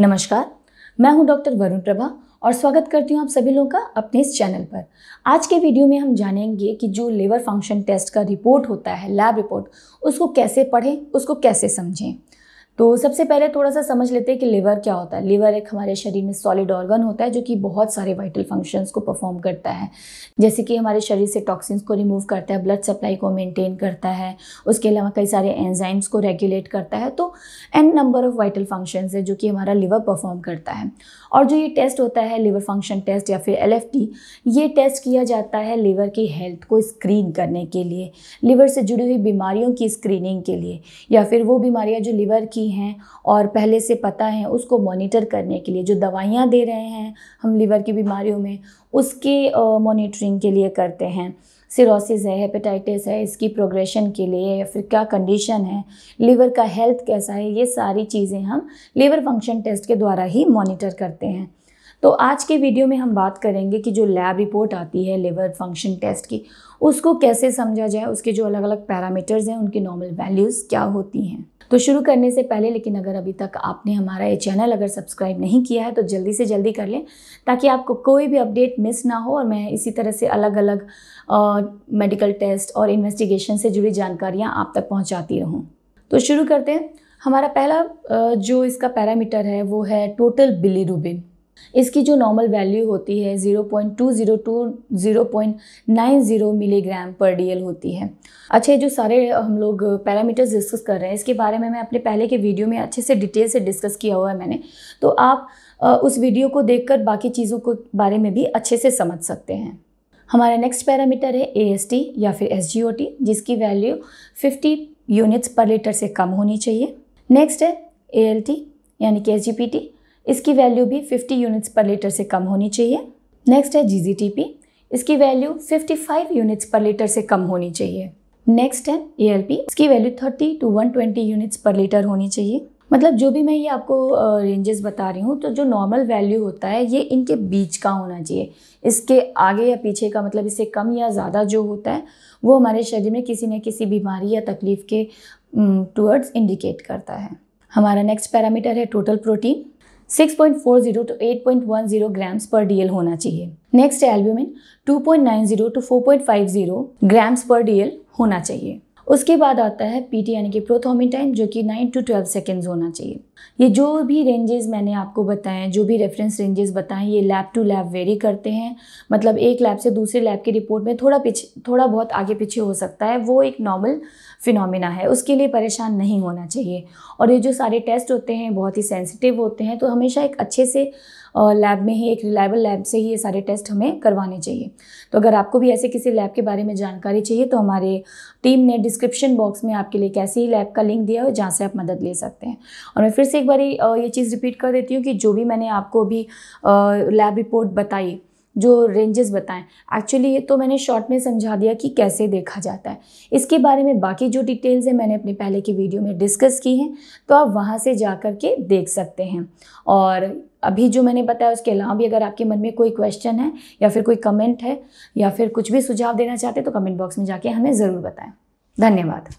नमस्कार मैं हूं डॉक्टर वरुण प्रभा और स्वागत करती हूं आप सभी लोगों का अपने इस चैनल पर आज के वीडियो में हम जानेंगे कि जो लेवर फंक्शन टेस्ट का रिपोर्ट होता है लैब रिपोर्ट उसको कैसे पढ़ें उसको कैसे समझें तो सबसे पहले थोड़ा सा समझ लेते हैं कि लिवर क्या होता है लिवर एक हमारे शरीर में सॉलिड ऑर्गन होता है जो कि बहुत सारे वाइटल फंक्शंस को परफॉर्म करता है जैसे कि हमारे शरीर से टॉक्सिन्स को रिमूव करता है ब्लड सप्लाई को मेंटेन करता है उसके अलावा कई सारे एंजाइम्स को रेगुलेट करता है तो an number of vital functions है जो कि हमारा लिवर परफॉर्म करता है और जो ये टेस्ट होता है लिवर फंक्शन टेस्ट या फिर एल ये टेस्ट किया जाता है लिवर की हेल्थ को स्क्रीन करने के लिए लिवर से जुड़ी हुई बीमारियों की स्क्रीनिंग के लिए या फिर वो बीमारियाँ जो लिवर की अच्छी हैं और पहले से पता है उसको मॉनिटर करने के लिए जो दवाइयाँ दे रहे हैं हम लीवर की बीमारियों में उसके मॉनिटरिंग के लिए करते हैं सिरोसिस है हेपेटाइटिस है इसकी प्रोग्रेशन के लिए या फिर क्या कंडीशन है लीवर का हेल्थ कैसा है ये सारी चीज़ें हम लीवर फंक्शन टेस्ट के द्वारा ही मॉनिटर करते हैं तो आज के वीडियो में हम बात करेंगे कि जो लैब रिपोर्ट आती है लिवर फंक्शन टेस्ट की उसको कैसे समझा जाए उसके जो अलग अलग पैरामीटर्स हैं उनकी नॉर्मल वैल्यूज़ क्या होती हैं तो शुरू करने से पहले लेकिन अगर अभी तक आपने हमारा ये चैनल अगर सब्सक्राइब नहीं किया है तो जल्दी से जल्दी कर लें ताकि आपको कोई भी अपडेट मिस ना हो और मैं इसी तरह से अलग अलग मेडिकल टेस्ट और इन्वेस्टिगेशन से जुड़ी जानकारियाँ आप तक पहुँचाती रहूँ तो शुरू करते हैं हमारा पहला जो इसका पैरामीटर है वो है टोटल बिलीरूबिन इसकी जो नॉर्मल वैल्यू होती है 0.202 0.90 मिलीग्राम पर डी होती है अच्छा ये जो सारे हम लोग पैरामीटर्स डिस्कस कर रहे हैं इसके बारे में मैं अपने पहले के वीडियो में अच्छे से डिटेल से डिस्कस किया हुआ है मैंने तो आप उस वीडियो को देख बाकी चीज़ों के बारे में भी अच्छे से समझ सकते हैं हमारा नेक्स्ट पैरामीटर है ए या फिर एस जिसकी वैल्यू 50 यूनिट्स पर लीटर से कम होनी चाहिए नेक्स्ट है ए यानी कि एस इसकी वैल्यू भी 50 यूनिट्स पर लीटर से कम होनी चाहिए नेक्स्ट है जी इसकी वैल्यू 55 यूनिट्स पर लीटर से कम होनी चाहिए नेक्स्ट है ए इसकी वैल्यू 30 टू 120 यूनिट्स पर लीटर होनी चाहिए मतलब जो भी मैं ये आपको रेंजेस बता रही हूँ तो जो नॉर्मल वैल्यू होता है ये इनके बीच का होना चाहिए इसके आगे या पीछे का मतलब इससे कम या ज़्यादा जो होता है वो हमारे शरीर में किसी न किसी बीमारी या तकलीफ़ के टूवर्ड्स इंडिकेट करता है हमारा नेक्स्ट पैरामीटर है टोटल प्रोटीन 6.40 टू 8.10 ग्राम्स पर डीएल होना चाहिए नेक्स्ट एल्ब्यूमिन 2.90 टू 4.50 ग्राम्स पर डीएल होना चाहिए उसके बाद आता है पी यानी कि प्रोथोमिन टाइम जो कि नाइन टू ट्वेल्व सेकेंड्स होना चाहिए ये जो भी रेंजेस मैंने आपको बताए हैं जो भी रेफरेंस रेंजेस बताएं ये लैब टू लैब वेरी करते हैं मतलब एक लैब से दूसरे लैब की रिपोर्ट में थोड़ा पीछे थोड़ा बहुत आगे पीछे हो सकता है वो एक नॉर्मल फिनोमिना है उसके लिए परेशान नहीं होना चाहिए और ये जो सारे टेस्ट होते हैं बहुत ही सेंसिटिव होते हैं तो हमेशा एक अच्छे से लैब में ही एक रिलायबल लैब से ही ये सारे टेस्ट हमें करवाने चाहिए तो अगर आपको भी ऐसे किसी लैब के बारे में जानकारी चाहिए तो हमारे टीम ने डिस्क्रिप्शन बॉक्स में आपके लिए कैसी ही लैब का लिंक दिया है जहाँ से आप मदद ले सकते हैं और मैं फिर से एक बार ये चीज़ रिपीट कर देती हूँ कि जो भी मैंने आपको अभी लैब रिपोर्ट बताई जो रेंजेस बताएं एक्चुअली ये तो मैंने शॉर्ट में समझा दिया कि कैसे देखा जाता है इसके बारे में बाकी जो डिटेल्स हैं मैंने अपने पहले की वीडियो में डिस्कस की हैं तो आप वहाँ से जा कर के देख सकते हैं और अभी जो मैंने बताया उसके अलावा भी अगर आपके मन में कोई क्वेश्चन है या फिर कोई कमेंट है या फिर कुछ भी सुझाव देना चाहते हैं तो कमेंट बॉक्स में जाके हमें ज़रूर बताएं धन्यवाद